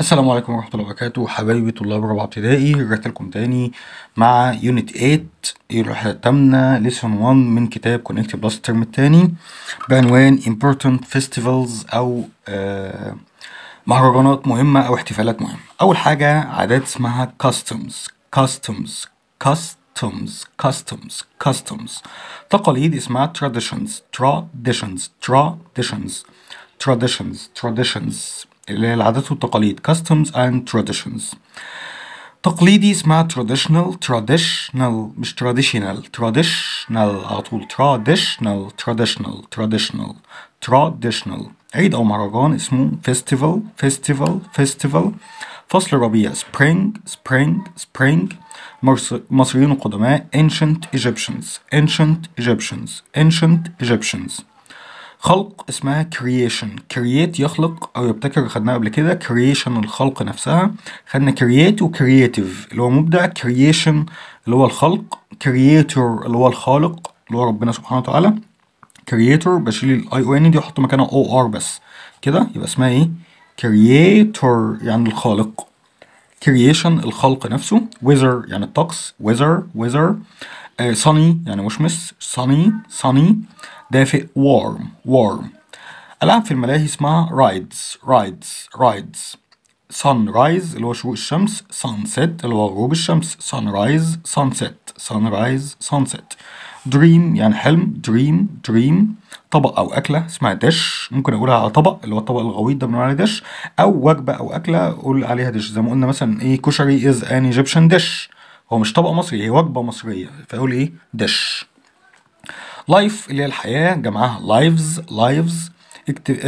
السلام عليكم ورحمة الله وبركاته حبايبي طلاب رابعة ابتدائي رجعت لكم تاني مع يونت 8 الرحلة التامنة ليسون 1 من كتاب كونكت بلس الترم التاني بعنوان Important Festivals أو آه، مهرجانات مهمة أو احتفالات مهمة أول حاجة عادات اسمها customs customs customs customs customs تقاليد اسمها traditions traditions traditions traditions traditions اللي هي العادات والتقاليد customs and traditions تقليدي اسمها traditional traditional مش traditional traditional على طول traditional traditional traditional traditional عيد أو مهرجان اسمه festival festival festival فصل ربيع spring spring spring مصريين قدماء ancient Egyptians ancient Egyptians ancient Egyptians خلق اسمها كرييشن كرييت يخلق او يبتكر خدناها قبل كده كرييشن الخلق نفسها خدنا كرييت وكرييتيف اللي هو مبدع كرييشن اللي هو الخلق كرييتور اللي هو الخالق اللي هو ربنا سبحانه وتعالى كرييتور بشيل الاي او ان دي واحط مكانها او ار بس كده يبقى اسمها ايه كرييتور يعني الخالق كرييشن الخلق نفسه ويزر يعني الطقس ويزر ويزر صني اه، يعني مشمس صني صني دافئ warm warm ألعب في الملاهي اسمها رايدز رايدز رايدز سان رايز اللي هو شروق الشمس سان سيت اللي هو غروب الشمس سان رايز سان سيت سان رايز سان سيت دريم يعني حلم دريم دريم طبق او اكله اسمها دش ممكن اقولها على طبق اللي هو الطبق الغويط ده بنقول عليه دش او وجبه او اكله اقول عليها دش زي ما قلنا مثلا ايه كشري از ان ايجيبشن دش هو مش طبق مصري هي وجبه مصريه فيقول ايه دش لايف اللي هي الحياه جمعها لايفز لايفز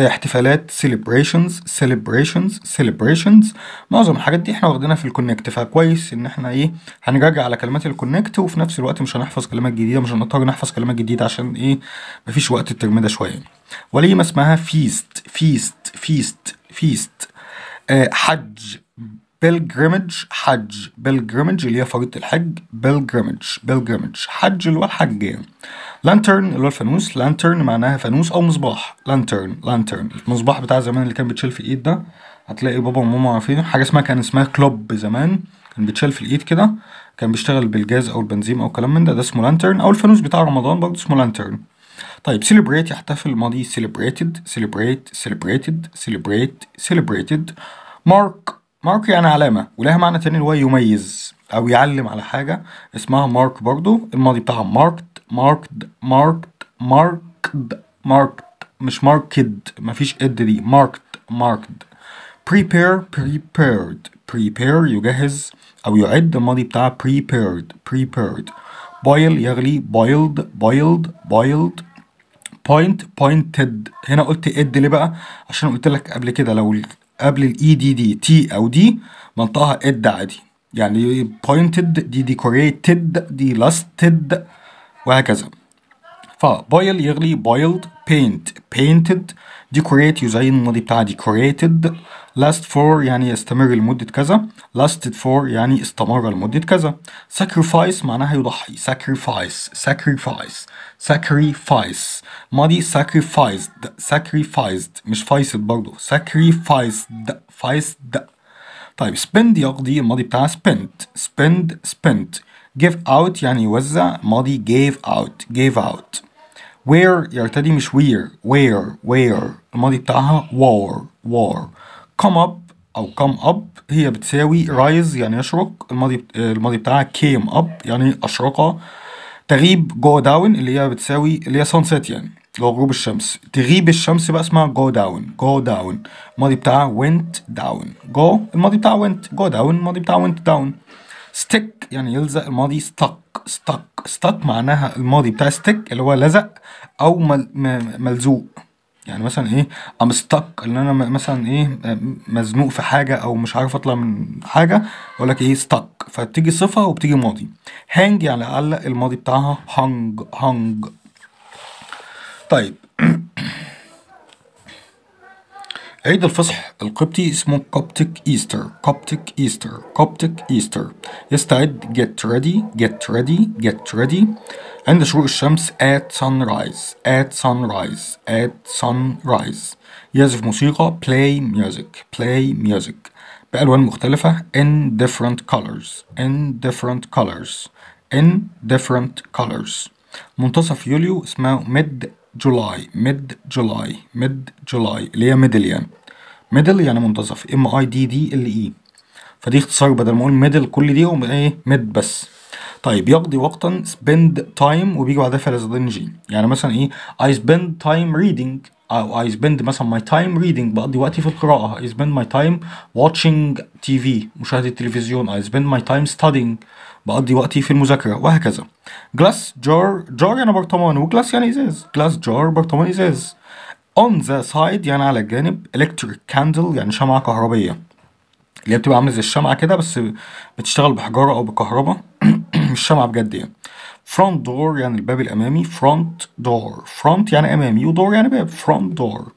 احتفالات celebrations celebrations celebrations معظم الحاجات دي احنا واخدينها في الكونكت فكويس ان احنا ايه هنراجع على كلمات الكونكت وفي نفس الوقت مش هنحفظ كلمات جديده مش هنضطر نحفظ كلمات جديده عشان ايه مفيش وقت الترم ده شويه ما اسمها فيست فيست فيست فيست أه حج بيلجريمج حج بيلجريمج اللي هي فريضة الحج بيلجريمج بيلجريمج حج اللي هو الحج لانترن اللي هو الفانوس لانترن معناها فانوس أو مصباح لانترن لانترن المصباح بتاع زمان اللي كان بيتشال في الإيد ده هتلاقي بابا وماما عارفينه حاجة اسمها كان اسمها كلوب زمان كان بيتشال في الإيد كده كان بيشتغل بالجاز أو البنزين أو كلام من ده ده اسمه لانترن أو الفانوس بتاع رمضان برضه اسمه لانترن طيب celebrate يحتفل ماضي celebrated celebrate celebrated celebrate celebrated مارك مارك يعني علامة ولها معنى تاني اللي هو يميز أو يعلم على حاجة اسمها مارك برضو الماضي بتاعها ماركت ماركت ماركت ماركت ماركت مش ماركد مفيش اد دي ماركت ماركت prepare prepared prepare يجهز أو يعد الماضي بتاعها prepared prepared boil يغلي boiled boiled boiled point pointed هنا قلت اد ليه بقى عشان قلت لك قبل كده لو قبل الاي دي دي تي او دي منطقها اد عادي يعني pointed دي decorated دي lusted وهكذا فبويل يغلي boiled paint painted ديكوريت يزين الماضي بتاع ديكوريتد لاست فور يعني يستمر لمدة كذا لاستد فور يعني استمر لمدة كذا ساكريفايس معناها يضحي ساكريفايس ساكريفايس ساكريفايس ماضي ساكريفايزد ساكريفايزد مش فايسد برضه ساكريفايزد فايسد طيب spend يقضي الماضي بتاع spend spend spend give out يعني يوزع ماضي gave out gave out وير يرتدي يعني مش وير وير وير الماضي بتاعها وار وار كم اب أو كم اب هي بتساوي رايز يعني يشرق الماضي آه، الماضي بتاعها كيم اب يعني أشرق تغيب جو داون اللي هي بتساوي اللي هي سيت يعني اللي هو غروب الشمس تغيب الشمس بقى اسمها جو داون جو داون الماضي بتاعها went داون جو الماضي بتاعها went جو داون الماضي بتاعها went داون ستيك يعني يلزق الماضي ستك ستك ستك معناها الماضي بتاع ستك اللي هو لزق او ملزوق يعني مثلا ايه ام ستك ان انا مثلا ايه مزنوق في حاجه او مش عارف اطلع من حاجه اقول لك ايه ستك فبتيجي صفه وبتيجي ماضي هانج يعني علق الماضي بتاعها هانج هانج طيب عيد الفصح القبطي اسمه Coptic Easter Coptic Easter Coptic Easter يستعد get ready get ready get ready عند شروق الشمس at sunrise at sunrise at sunrise يعزف موسيقى play music play music بألوان مختلفة in different colors in different colors in different colors منتصف يوليو اسمها mid جولاي ميد جولاي ميد جولاي اللي هي ميدل يعني ميدل يعني منتصف ام اي دي دي ال اي فدي اختصار بدل ما اقول ميدل كل دي هم ايه ميد بس طيب يقضي وقتا spend time وبيجي بعدها فعل جي يعني مثلا ايه I spend time reading او I spend مثلا my time reading بقضي وقتي في القراءة I spend my time watching TV مشاهدة التلفزيون I spend my time studying بقضي وقتي في المذاكرة وهكذا جلاس جار جار يعني برطمان وجلاس يعني إزاز جلاس جار برطمان إزاز اون ذا سايد يعني على الجانب الكتريك كاندل يعني شمعة كهربية اللي هي بتبقى عاملة زي الشمعة كده بس بتشتغل بحجارة أو بكهرباء مش شمعة بجد يعني front door يعني الباب الامامي فرونت دور فرونت يعني امامي ودور يعني باب فرونت دور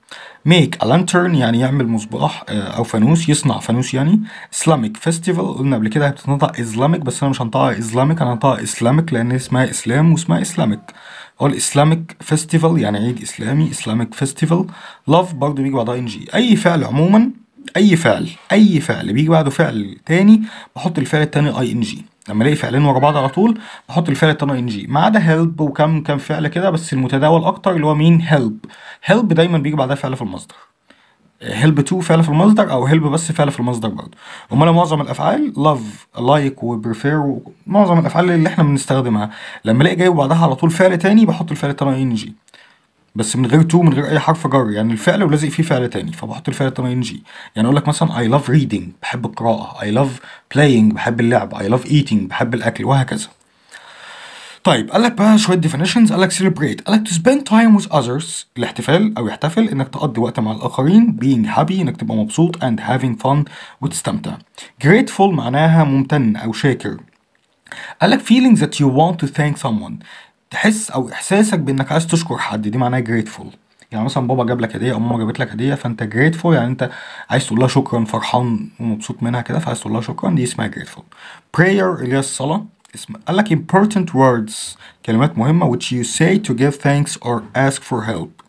ميك ا لانترن يعني يعمل مصباح آه، او فانوس يصنع فانوس يعني Islamic festival قلنا قبل كده بتنطق Islamic بس انا مش هنطقها Islamic انا هنطقها Islamic لان اسمها اسلام واسمها Islamic اقول Islamic festival يعني عيد اسلامي Islamic festival love برضه بيجي بعدها NG اي فعل عموما اي فعل اي فعل بيجي بعده فعل تاني بحط الفعل التاني ING لما الاقي فعلين ورا بعض على طول بحط الفعل التاني ان جي ما عدا هيلب وكم كم فعل كده بس المتداول اكتر اللي هو مين هيلب هيلب دايما بيجي بعدها فعل في المصدر هيلب آه، تو فعل في المصدر او هيلب بس فعل في المصدر برضه امال معظم الافعال لاف لايك وبريفير معظم الافعال اللي احنا بنستخدمها لما الاقي جاي وبعدها على طول فعل تاني بحط الفعل التاني ان جي بس من غير تو من غير اي حرف جر يعني الفعل ولازق فيه فعل تاني فبحط الفعل تمام جي يعني اقول لك مثلا اي لاف ريدنج بحب القراءه اي لاف بلاينج بحب اللعب اي لاف ايتنج بحب الاكل وهكذا طيب قال لك بقى شويه ديفينيشنز قال لك سيلبريت قال لك تو سبيند تايم وذ اذرز الاحتفال او يحتفل انك تقضي وقت مع الاخرين بينج هابي انك تبقى مبسوط اند هافينج فن وتستمتع grateful معناها ممتن او شاكر قال لك feelings that you want to thank someone تحس او احساسك بانك عايز تشكر حد دي معناها جريتفول يعني مثلا بابا جاب لك هديه او ماما جابت لك هديه فانت جريتفول يعني انت عايز تقول لها شكرا فرحان ومبسوط منها كده فعايز تقول لها شكرا دي اسمها جريتفول prayer اللي هي الصلاه اسم قال لك important words كلمات مهمه which you say to give thanks or ask for help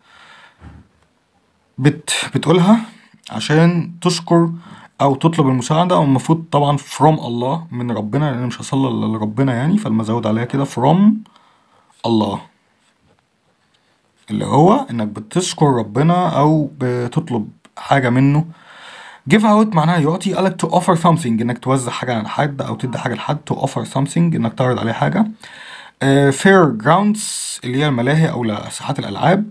بت بتقولها عشان تشكر او تطلب المساعده والمفروض طبعا from الله من ربنا لان مش هصلي لربنا يعني فالمزود عليها كده from الله اللي هو انك بتشكر ربنا او بتطلب حاجه منه give out معناها يعطي قالك to offer something انك توزع حاجه على حد او تدي حاجه لحد to offer something انك تعرض عليه حاجه uh, fair grounds اللي هي الملاهي او ساحات الالعاب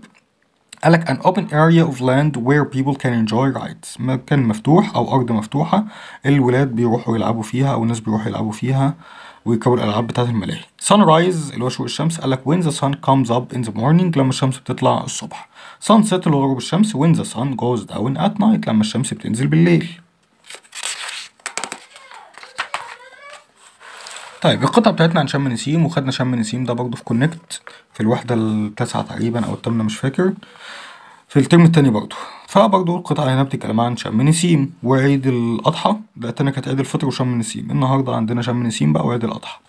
قالك an open area of land where people can enjoy rides مكان مفتوح او ارض مفتوحه الولاد بيروحوا يلعبوا فيها او الناس بيروحوا يلعبوا فيها ويكون الالعاب بتاعت الملاهي سان رايز اللي هو شروق الشمس قال لك when the sun comes up in the morning لما الشمس بتطلع الصبح سان سيت اللي هو غروب الشمس when the sun goes down at night لما الشمس بتنزل بالليل طيب القطعة بتاعتنا عن شم نسيم وخدنا شم نسيم ده برضه في كونكت في الوحدة التاسعة تقريبا أو الثامنه مش فاكر في الترم التاني برضه فبرضه القطعة هنا بتتكلم عن شم نسيم وعيد الأضحى ده تاني كانت عيد الفطر وشم نسيم النهاردة عندنا شم نسيم بقى وعيد الأضحى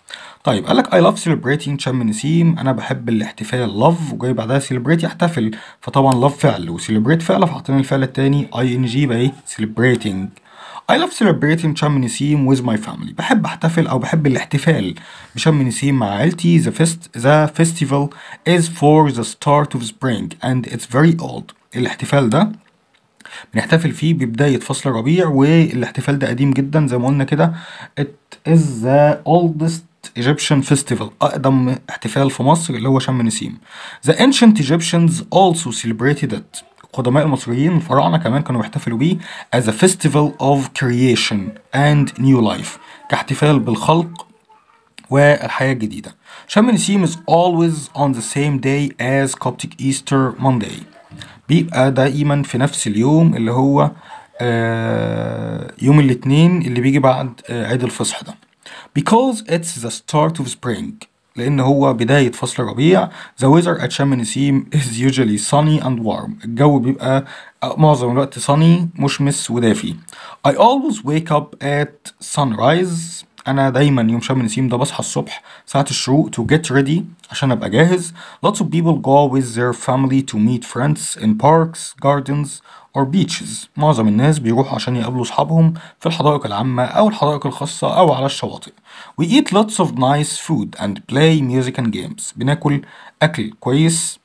طيب قال لك I love celebrating شم نسيم أنا بحب الاحتفال love وجاي بعدها celebrate يحتفل فطبعا love فعل وcelebrate فعل فحاطين الفعل التاني ing بقى إيه celebrating I love celebrating شم نسيم with my family بحب احتفل او بحب الاحتفال بشم نسيم مع عيلتي the fest the festival is for the start of spring and it's very old الاحتفال ده بنحتفل فيه ببداية فصل الربيع والاحتفال ده قديم جدا زي ما قلنا كده it is the oldest Egyptian festival أقدم احتفال في مصر اللي هو شم نسيم the ancient Egyptians also celebrated it القدماء المصريين الفراعنة كمان كانوا بيحتفلوا بيه as a festival of creation and new life كاحتفال بالخلق والحياة الجديدة شم نسيم is always on the same day as Coptic Easter Monday بيبقى دائما في نفس اليوم اللي هو آه، يوم الاثنين اللي بيجي بعد آه، عيد الفصح ده because it's the start of spring لأن هو بداية فصل الربيع the weather at Chamonix is usually sunny and warm الجو بيبقى آه، معظم الوقت sunny مشمس ودافي I always wake up at sunrise انا دايما يوم شم نسيم ده بصحى الصبح ساعه الشروق to get ready عشان ابقى جاهز lots of people go with their family to meet friends in parks gardens or beaches معظم الناس بيروحوا عشان يقابلوا اصحابهم في الحدائق العامه او الحدائق الخاصه او على الشواطئ we eat lots of nice food and play music and games بناكل اكل كويس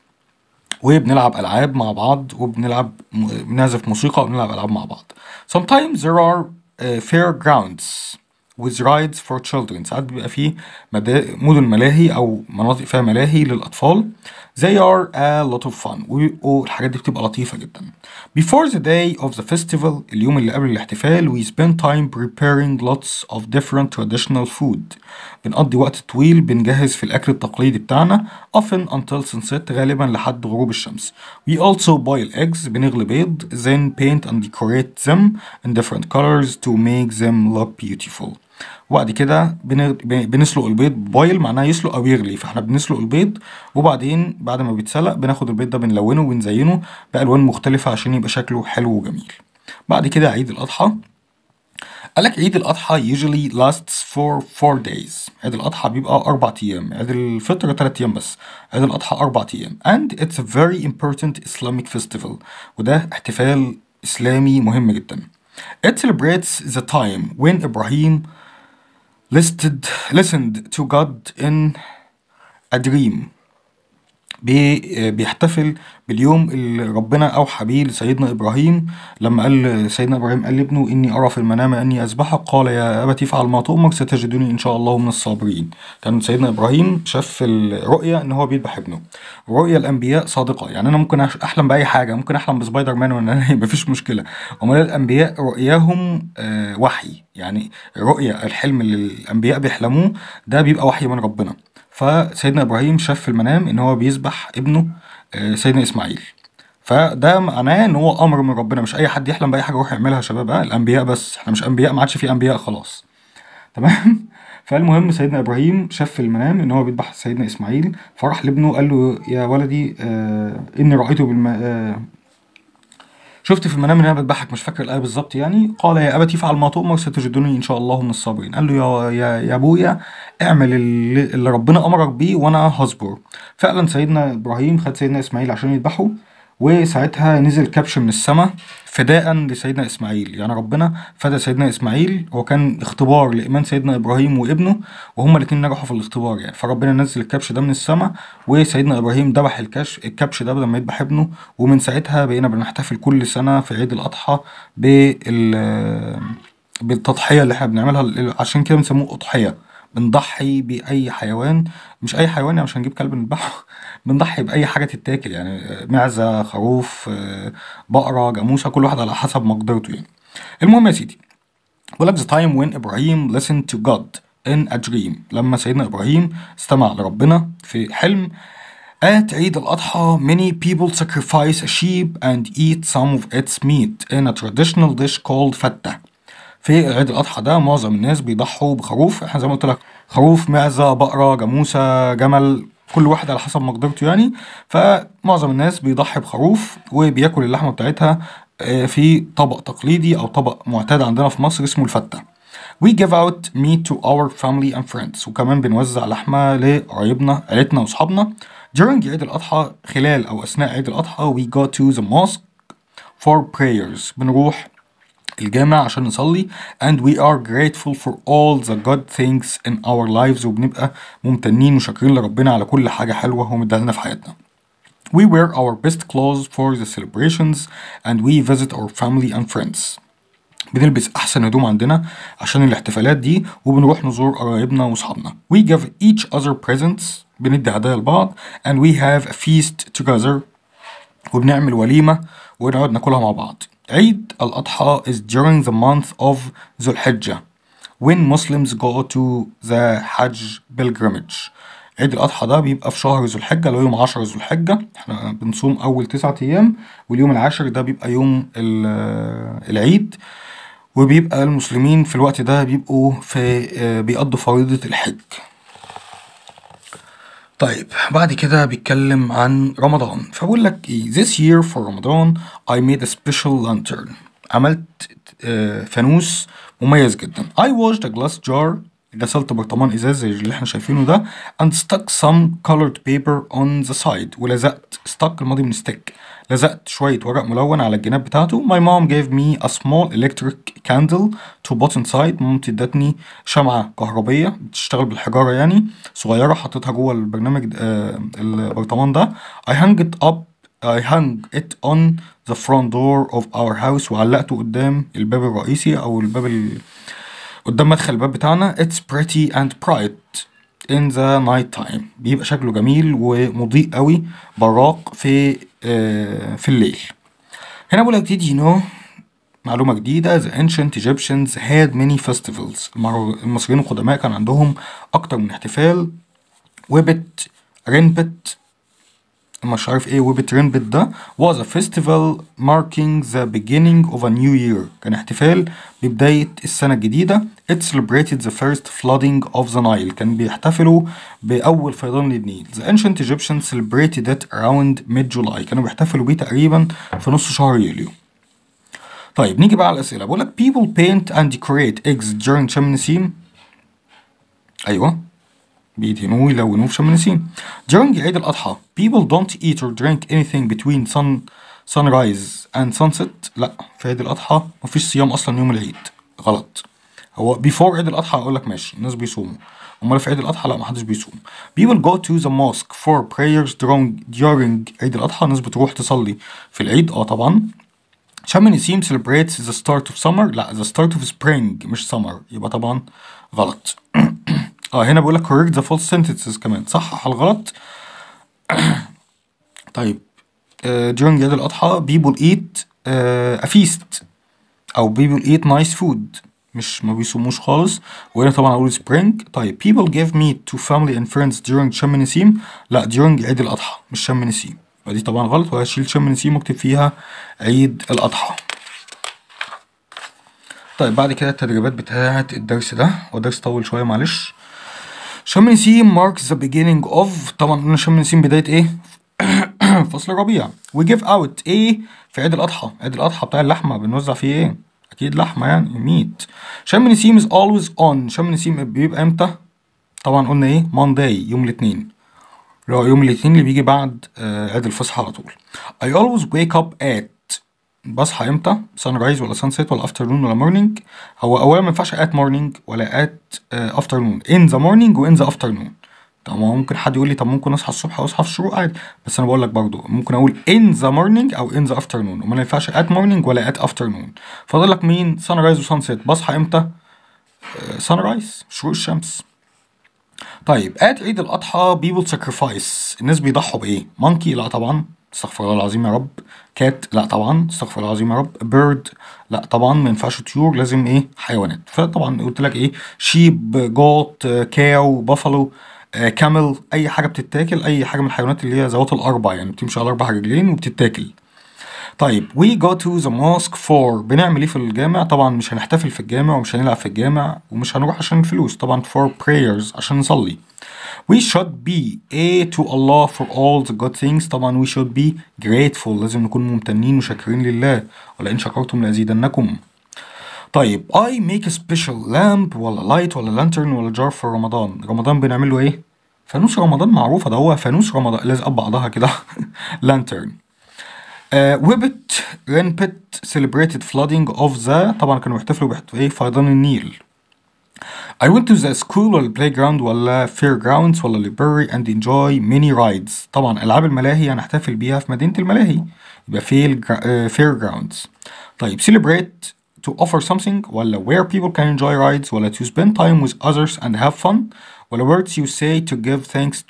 وبنلعب ألعاب مع بعض وبنلعب بنعزف موسيقى وبنلعب ألعاب مع بعض. Sometimes there are uh, fairgrounds with rides for children ساعات بيبقى فيه مدن ملاهي او مناطق فيها ملاهي للاطفال they are a lot of fun والحاجات دي بتبقى لطيفة جدا before the day of the festival اليوم اللي قبل الاحتفال we spend time preparing lots of different traditional food بنقضي وقت طويل بنجهز في الاكل التقليدي بتاعنا often until sunset غالبا لحد غروب الشمس we also boil eggs بنغلي بيض then paint and decorate them in different colors to make them look beautiful وبعد كده بنسلق البيض بويل معناها يسلق او يغلي فاحنا بنسلق البيض وبعدين بعد ما بيتسلق بناخد البيض ده بنلونه ونزينه بالوان مختلفه عشان يبقى شكله حلو وجميل بعد كده عيد الاضحى قالك عيد الاضحى usually lasts for four days عيد الاضحى بيبقى اربع ايام عيد الفطر ثلاث ايام بس عيد الاضحى اربع ايام and it's a very important Islamic festival وده احتفال اسلامي مهم جدا It celebrates the time when Ibrahim listed, listened to God in a dream. بيحتفل باليوم اللي ربنا أوحى بيه لسيدنا إبراهيم لما قال سيدنا إبراهيم قال لابنه إني أرى في المنام أني اسبحك قال يا ابتي افعل ما تؤمر ستجدني إن شاء الله من الصابرين كان سيدنا إبراهيم شاف الرؤيا إن هو بيذبح ابنه رؤيا الأنبياء صادقة يعني أنا ممكن أحلم بأي حاجة ممكن أحلم بسبايدر مان وانا مفيش مشكلة أمال الأنبياء رؤياهم آه، وحي يعني رؤيا الحلم اللي الأنبياء بيحلموه ده بيبقى وحي من ربنا فسيدنا إبراهيم شاف في المنام إن هو بيذبح ابنه آه، سيدنا إسماعيل فده معناه ان هو امر من ربنا مش اي حد يحلم باي حاجه يروح يعملها يا شباب آه، الانبياء بس احنا مش انبياء ما عادش في انبياء خلاص تمام فالمهم سيدنا ابراهيم شاف في المنام ان هو بيذبح سيدنا اسماعيل فراح لابنه قال له يا ولدي آه، اني رايته بالم... شفت في المنام ان انا بتضحك مش فاكر الايه بالظبط يعني قال يا ابتي افعل ما تؤمر ستجدني ان شاء الله من الصابرين قال له يا يا يا ابويا اعمل اللي ربنا امرك بيه وانا هصبر فعلا سيدنا ابراهيم خد سيدنا اسماعيل عشان يذبحه وساعتها نزل كبش من السماء فداء لسيدنا اسماعيل يعني ربنا فدى سيدنا اسماعيل هو كان اختبار لايمان سيدنا ابراهيم وابنه وهما الاثنين نجحوا في الاختبار يعني فربنا نزل الكبش ده من السماء وسيدنا ابراهيم ذبح الكش الكبش ده لما يذبح ابنه ومن ساعتها بقينا بنحتفل كل سنه في عيد الاضحى بال بالتضحيه اللي احنا بنعملها عشان كده بنسموه اضحيه بنضحي باي حيوان مش أي حيوان يعني مش هنجيب كلب نذبحه بنضحي بأي حاجة تتاكل يعني معزة خروف آه، بقرة جاموسة كل واحد على حسب مقدرته يعني المهم يا سيدي بيقول لك the time when Ibrahim listened to God in a dream لما سيدنا إبراهيم استمع لربنا في حلم At عيد الأضحى many people sacrifice a sheep and eat some of its meat in a traditional dish called فتة في عيد الأضحى ده معظم الناس بيضحوا بخروف احنا زي ما قلت لك خروف معزة بقرة جاموسة جمل كل واحد على حسب مقدرته يعني فمعظم الناس بيضحي بخروف وبياكل اللحمة بتاعتها آه، في طبق تقليدي أو طبق معتاد عندنا في مصر اسمه الفتة We give out meat to our family and friends وكمان بنوزع لحمة لقرايبنا عيلتنا وأصحابنا During عيد الأضحى خلال أو أثناء عيد الأضحى we go to the mosque for prayers بنروح الجامع عشان نصلي and we are grateful for all the good things in our lives وبنبقى ممتنين وشاكرين لربنا على كل حاجة حلوة هو مديها لنا في حياتنا We wear our best clothes for the celebrations and we visit our family and friends بنلبس احسن هدوم عندنا عشان الاحتفالات دي وبنروح نزور قرايبنا وصحابنا. we give each other presents بندي هدايا لبعض and we have a feast together وبنعمل وليمة ونقعد ناكلها مع بعض عيد الأضحى is during the month of ذو الحجة when Muslims go to the Hajj pilgrimage. عيد الأضحى ده بيبقى في شهر ذو الحجة اللي هو يوم 10 ذو الحجة، احنا بنصوم أول تسعة أيام واليوم العاشر ده بيبقى يوم العيد وبيبقى المسلمين في الوقت ده بيبقوا في آه، بيقضوا فريضة الحج. طيب بعد كده بيتكلم عن رمضان فبقول لك ايه this year for Ramadan I made a special lantern عملت فانوس مميز جدا I washed a glass jar غسلت برطمان ازاز زي اللي احنا شايفينه ده and stuck some colored paper on the side ولزقت stuck الماضي من stick لزقت شوية ورق ملون على الجناب بتاعته my mom gave me a small electric candle to put inside مامتي ادتني شمعة كهربية بتشتغل بالحجارة يعني صغيرة حطيتها جوه البرنامج آه البرطمان ده I hung it up I hung it on the front door of our house وعلقته قدام الباب الرئيسي أو الباب ال قدام مدخل الباب بتاعنا It's pretty and bright in the night time بيبقى شكله جميل ومضيء قوي براق في آه، في الليل هنا بقول لك did you know معلومة جديدة the ancient Egyptians had many festivals المصريين القدماء كان عندهم أكتر من احتفال وبت رنبت مش عارف ايه وبترنبت ده was a festival marking the beginning of a new year كان احتفال ببداية السنة الجديدة it celebrated the first flooding of the Nile كان بيحتفلوا بأول فيضان للنيل the ancient Egyptians celebrated it around mid July كانوا بيحتفلوا بيه تقريبا في نص شهر يوليو طيب نيجي بقى على الأسئلة بقولك لك people paint and decorate eggs during Seam أيوه بيدهنوه ويلونوه في شمنسين during عيد الأضحى people don't eat or drink anything between sun sunrise and sunset لا في عيد الأضحى مفيش صيام أصلا يوم العيد غلط هو before عيد الأضحى أقول لك ماشي الناس بيصوموا أمال في عيد الأضحى لا محدش بيصوم people go to the mosque for prayers during during عيد الأضحى الناس بتروح تصلي في العيد اه طبعا شمنسين celebrates the start of summer لا the start of spring مش summer يبقى طبعا غلط اه هنا بيقول لك correct the false sentences كمان صحح الغلط طيب uh, during عيد الأضحى people eat uh, a feast أو people eat nice food مش ما بيصوموش خالص وهنا طبعا أقول spring طيب people give meat to family and friends during شم نسيم لا during عيد الأضحى مش شم نسيم ودي طبعا غلط وهشيل شم نسيم واكتب فيها عيد الأضحى طيب بعد كده التدريبات بتاعة الدرس ده هو درس طول شوية معلش شم نسيم marks the beginning of طبعا قلنا شم نسيم بداية ايه؟ فصل الربيع we give out ايه في عيد الأضحى عيد الأضحى بتاع اللحمة بنوزع فيه ايه؟ أكيد لحمة يعني ميت شم نسيم is always on شم نسيم بيبقى امتى؟ طبعا قلنا ايه؟ Monday يوم الاثنين اللي هو يوم الاثنين اللي بيجي بعد آه، عيد الفصح على طول I always wake up at بصحى امتى سان رايز ولا سان سيت ولا افترنون ولا مورنينج هو اولا ما ينفعش ات مورنينج ولا ات افترنون ان ذا مورنينج وان ذا افترنون طب ما ممكن حد يقول لي طب ممكن اصحى الصبح واصحى في الشروق عادي بس انا بقول لك برضه ممكن اقول ان ذا مورنينج او ان ذا افترنون وما ينفعش ات مورنينج ولا ات افترنون فاضل لك مين سان رايز وسان سيت بصحى امتى سان آه، رايز شروق الشمس طيب ات عيد الاضحى بيبل sacrifice الناس بيضحوا بايه مونكي لا طبعا استغفر الله العظيم يا رب كات لا طبعا استغفر الله العظيم يا رب بيرد لا طبعا ما ينفعش طيور لازم ايه حيوانات فطبعا قلت لك ايه شيب جوت كاو بافالو آه، كامل اي حاجه بتتاكل اي حاجه من الحيوانات اللي هي ذوات الاربع يعني بتمشي على اربع رجلين وبتتاكل طيب we go to the mosque for بنعمل ايه في الجامع طبعا مش هنحتفل في الجامع ومش هنلعب في الجامع ومش هنروح عشان الفلوس طبعا for prayers عشان نصلي We should be A to Allah for all the good things طبعا we should be grateful لازم نكون ممتنين وشاكرين لله ولئن شكرتم لأزيدنكم طيب I make a special lamp ولا light ولا lantern ولا jar for رمضان رمضان بنعمل له ايه؟ فانوس رمضان معروفة ده هو فانوس رمضان لازق بعضها كده lantern Uh, Whippet Renpit celebrated flooding of the طبعا كانوا بيحتفلوا بايه فيضان النيل I went to the school ولا البلاي جراوند ولا فير جراوندز ولا library and enjoy many rides طبعا ألعاب الملاهي هنحتفل بيها في مدينة الملاهي يبقى فيل فير جراوندز طيب celebrate to offer something ولا where people can enjoy rides ولا to spend time with others and have fun ولا words you say to give thanks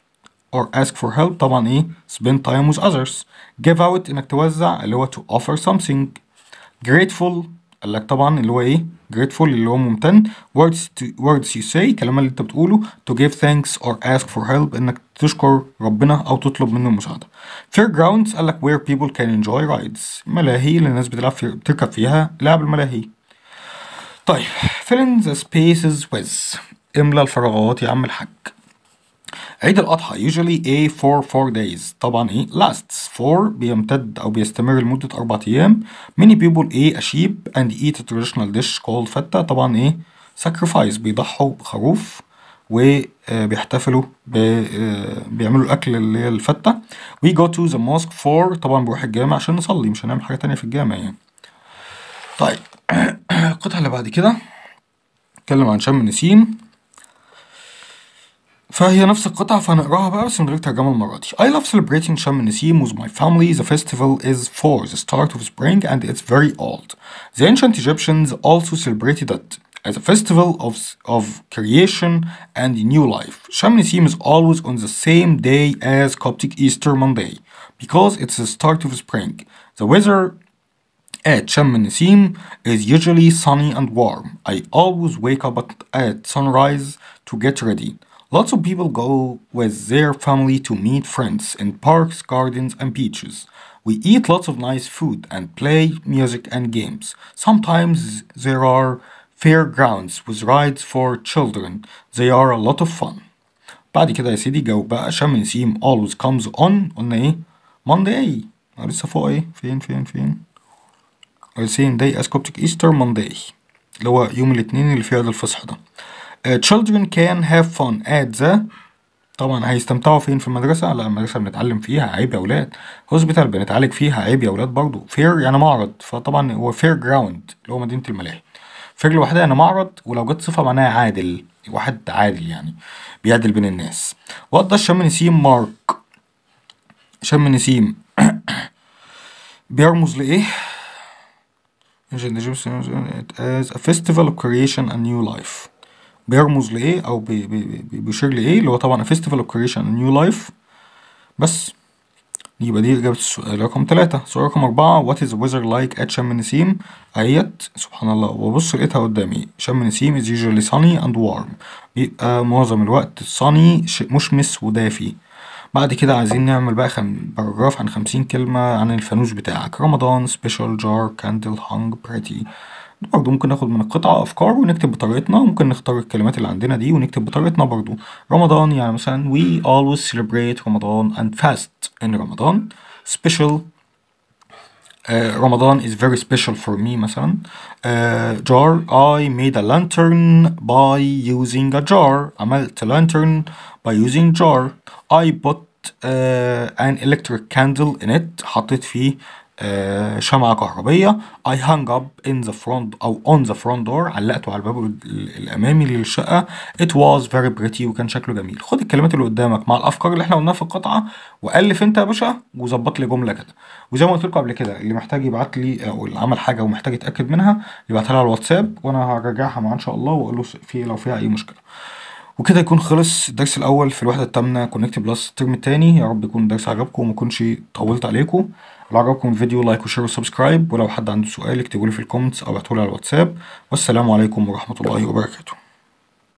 or ask for help طبعا ايه spend time with others give out انك توزع اللي هو to offer something grateful قال لك طبعا اللي هو ايه grateful اللي هو ممتن words to, words you say الكلام اللي انت بتقوله to give thanks or ask for help انك تشكر ربنا او تطلب منه المساعده fairgrounds قال لك where people can enjoy rides ملاهي اللي الناس بتلعب في بتركب فيها لعب الملاهي طيب fill in the spaces with املى الفراغات يا عم الحاج عيد الأضحى usually a for four days طبعا ايه lasts for بيمتد أو بيستمر لمدة أربع أيام many people ايه a sheep and eat a traditional dish called فتة طبعا ايه sacrifice بيضحوا بخروف وبيحتفلوا آه، آه، بيعملوا الأكل اللي هي الفتة we go to the mosque for طبعا بروح الجامع عشان نصلي مش هنعمل حاجة تانية في الجامع يعني طيب القطعة اللي بعد كده اتكلم عن شم نسيم فهي نفس القطعة فهنقراها بقى بس من غير ترجمة المرة دي. I love celebrating Sharm el-Nassim with my family. The festival is for the start of spring and it's very old. The ancient Egyptians also celebrated it as a festival of, of creation and new life. Sharm el is always on the same day as Coptic Easter Monday because it's the start of spring. The weather at Sharm el is usually sunny and warm. I always wake up at, at sunrise to get ready. Lots of people go with their family to meet friends in parks, gardens, and beaches. We eat lots of nice food and play music and games. Sometimes there are fairgrounds with rides for children. They are a lot of fun. بعد كده يا سيدي جاوب بقى شم نسيم always comes on قلنا ايه؟ Monday لسه فوق ايه؟ فين فين فين؟ The same day as Coptic Easter Monday اللي هو يوم الاثنين اللي في عيد الفصح ده. Uh, children can have fun at the طبعا هيستمتعوا فين في المدرسة؟ لا المدرسة بنتعلم فيها عيب يا ولاد هوسبيتال بنتعالج فيها عيب يا ولاد برضه فير يعني معرض فطبعا هو فير جراوند اللي هو مدينة الملاهي فير لوحدها يعني معرض ولو جت صفة معناها عادل واحد عادل يعني بيعدل بين الناس وات ده شم نسيم مارك شم نسيم بيرمز لإيه؟ Ancient Egyptian as a festival of creation and new life بيرمز لايه او بيشير لايه اللي هو طبعا فيستيفال اوف كريشن نيو لايف بس يبقى دي إجابة السؤال رقم تلاتة سؤال رقم أربعة وات از weather لايك ات شم نسيم ايت سبحان الله وبص لقيتها قدامي شم نسيم از usually sunny and warm بيبقى معظم الوقت sunny مشمس ودافي بعد كده عايزين نعمل بقى خم... باراجراف عن خمسين كلمة عن الفانوس بتاعك رمضان سبيشال جار كاندل هانج بريتي برضه ممكن ناخد من القطعة أفكار ونكتب بطريقتنا ممكن نختار الكلمات اللي عندنا دي ونكتب بطريقتنا برضه رمضان يعني مثلا we always celebrate رمضان and fast in رمضان special Uh, رمضان is very special for me مثلا uh, jar I made a lantern by using a jar عملت lantern by using jar I bought uh, an electric candle in it حطيت فيه آه، شمعة كهربية I hung up in the front أو on the front door علقته على الباب الأمامي للشقة It was very pretty وكان شكله جميل خد الكلمات اللي قدامك مع الأفكار اللي احنا قلناها في القطعة وألف أنت يا باشا وظبط لي جملة كده وزي ما قلت لكم قبل كده اللي محتاج يبعت لي أو اللي عمل حاجة ومحتاج يتأكد منها يبعتها لي على الواتساب وأنا هراجعها معاه إن شاء الله وأقول له في لو فيها أي مشكلة وكده يكون خلص الدرس الاول في الوحده الثامنه كونكت بلس الترم الثاني يا رب يكون الدرس عجبكم وما اكونش طولت عليكم لو عجبكم الفيديو لايك وشير وسبسكرايب ولو حد عنده سؤال اكتبوا لي في الكومنتس او ابعتوا لي على الواتساب والسلام عليكم ورحمه الله وبركاته